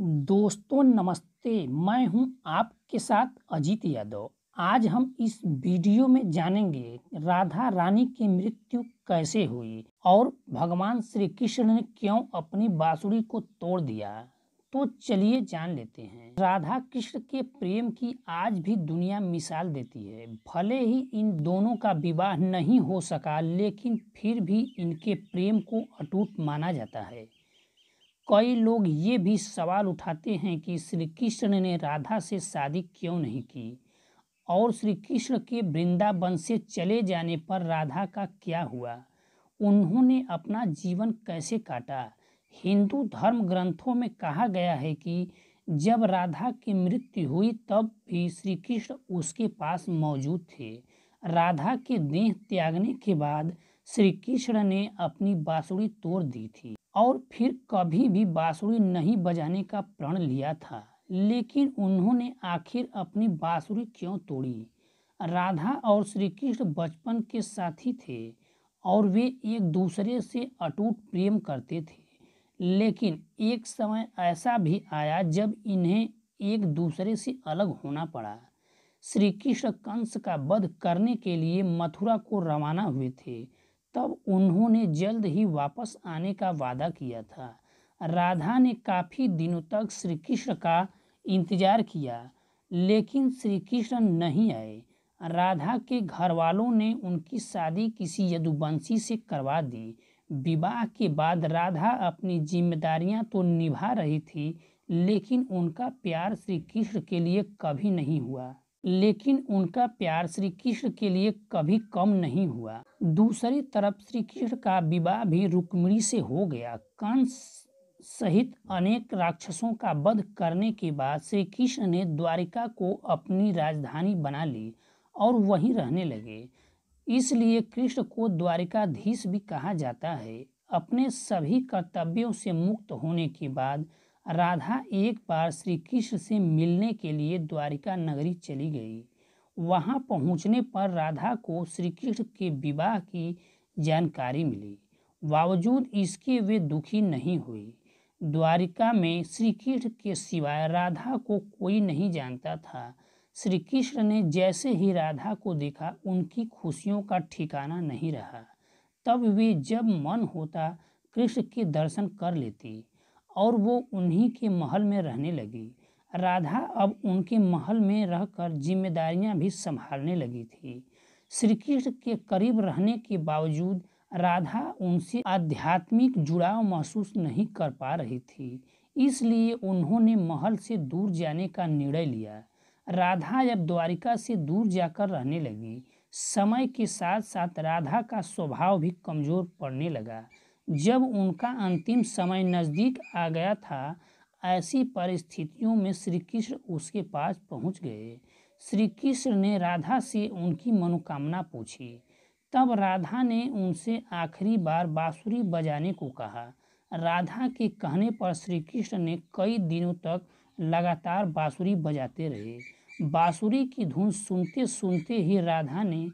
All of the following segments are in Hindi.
दोस्तों नमस्ते मैं हूं आपके साथ अजीत यादव आज हम इस वीडियो में जानेंगे राधा रानी की मृत्यु कैसे हुई और भगवान श्री कृष्ण ने क्यों अपनी बांसुरी को तोड़ दिया तो चलिए जान लेते हैं राधा कृष्ण के प्रेम की आज भी दुनिया मिसाल देती है भले ही इन दोनों का विवाह नहीं हो सका लेकिन फिर भी इनके प्रेम को अटूट माना जाता है कई लोग ये भी सवाल उठाते हैं कि श्री कृष्ण ने राधा से शादी क्यों नहीं की और श्री कृष्ण के वृंदावन से चले जाने पर राधा का क्या हुआ उन्होंने अपना जीवन कैसे काटा हिंदू धर्म ग्रंथों में कहा गया है कि जब राधा की मृत्यु हुई तब भी श्री कृष्ण उसके पास मौजूद थे राधा के देह त्यागने के बाद श्री कृष्ण ने अपनी बाँसुड़ी तोड़ दी थी और फिर कभी भी बांसुरी नहीं बजाने का प्रण लिया था लेकिन उन्होंने आखिर अपनी बांसुरी क्यों तोड़ी राधा और श्री कृष्ण बचपन के साथी थे और वे एक दूसरे से अटूट प्रेम करते थे लेकिन एक समय ऐसा भी आया जब इन्हें एक दूसरे से अलग होना पड़ा श्री कृष्ण कंस का वध करने के लिए मथुरा को रवाना हुए थे तब उन्होंने जल्द ही वापस आने का वादा किया था राधा ने काफ़ी दिनों तक श्री कृष्ण का इंतजार किया लेकिन श्री कृष्ण नहीं आए राधा के घर वालों ने उनकी शादी किसी यदुवंशी से करवा दी विवाह के बाद राधा अपनी जिम्मेदारियां तो निभा रही थी लेकिन उनका प्यार श्री कृष्ण के लिए कभी नहीं हुआ लेकिन उनका प्यार श्री कृष्ण के लिए कभी कम नहीं हुआ दूसरी तरफ श्री कृष्ण का विवाह भी रुक्मिणी से हो गया कंस सहित अनेक राक्षसों का वध करने के बाद श्री कृष्ण ने द्वारिका को अपनी राजधानी बना ली और वहीं रहने लगे इसलिए कृष्ण को द्वारिकाधीश भी कहा जाता है अपने सभी कर्तव्यों से मुक्त होने के बाद राधा एक बार श्री कृष्ण से मिलने के लिए द्वारिका नगरी चली गई वहां पहुंचने पर राधा को श्री कृष्ण के विवाह की जानकारी मिली बावजूद इसके वे दुखी नहीं हुई द्वारिका में श्री कृष्ण के सिवाय राधा को कोई नहीं जानता था श्री कृष्ण ने जैसे ही राधा को देखा उनकी खुशियों का ठिकाना नहीं रहा तब वे जब मन होता कृष्ण के दर्शन कर लेती और वो उन्हीं के महल में रहने लगी राधा अब उनके महल में रहकर जिम्मेदारियां भी संभालने लगी थी श्री कृष्ण के करीब रहने के बावजूद राधा उनसे आध्यात्मिक जुड़ाव महसूस नहीं कर पा रही थी इसलिए उन्होंने महल से दूर जाने का निर्णय लिया राधा जब द्वारिका से दूर जाकर रहने लगी समय के साथ साथ राधा का स्वभाव भी कमज़ोर पड़ने लगा जब उनका अंतिम समय नज़दीक आ गया था ऐसी परिस्थितियों में श्री कृष्ण उसके पास पहुंच गए श्री कृष्ण ने राधा से उनकी मनोकामना पूछी तब राधा ने उनसे आखिरी बार बाँसुरी बजाने को कहा राधा के कहने पर श्री कृष्ण ने कई दिनों तक लगातार बाँसुरी बजाते रहे बाँसुरी की धुन सुनते सुनते ही राधा ने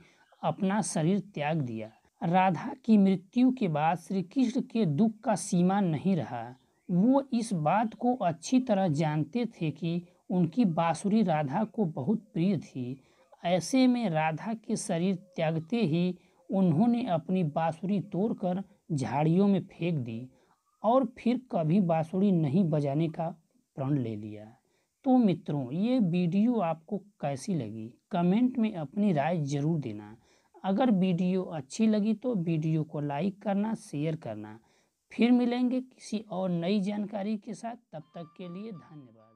अपना शरीर त्याग दिया राधा की मृत्यु के बाद श्री कृष्ण के दुख का सीमा नहीं रहा वो इस बात को अच्छी तरह जानते थे कि उनकी बाँसुरी राधा को बहुत प्रिय थी ऐसे में राधा के शरीर त्यागते ही उन्होंने अपनी बाँसुरी तोड़कर झाड़ियों में फेंक दी और फिर कभी बाँसुरी नहीं बजाने का प्रण ले लिया तो मित्रों ये वीडियो आपको कैसी लगी कमेंट में अपनी राय ज़रूर देना अगर वीडियो अच्छी लगी तो वीडियो को लाइक करना शेयर करना फिर मिलेंगे किसी और नई जानकारी के साथ तब तक के लिए धन्यवाद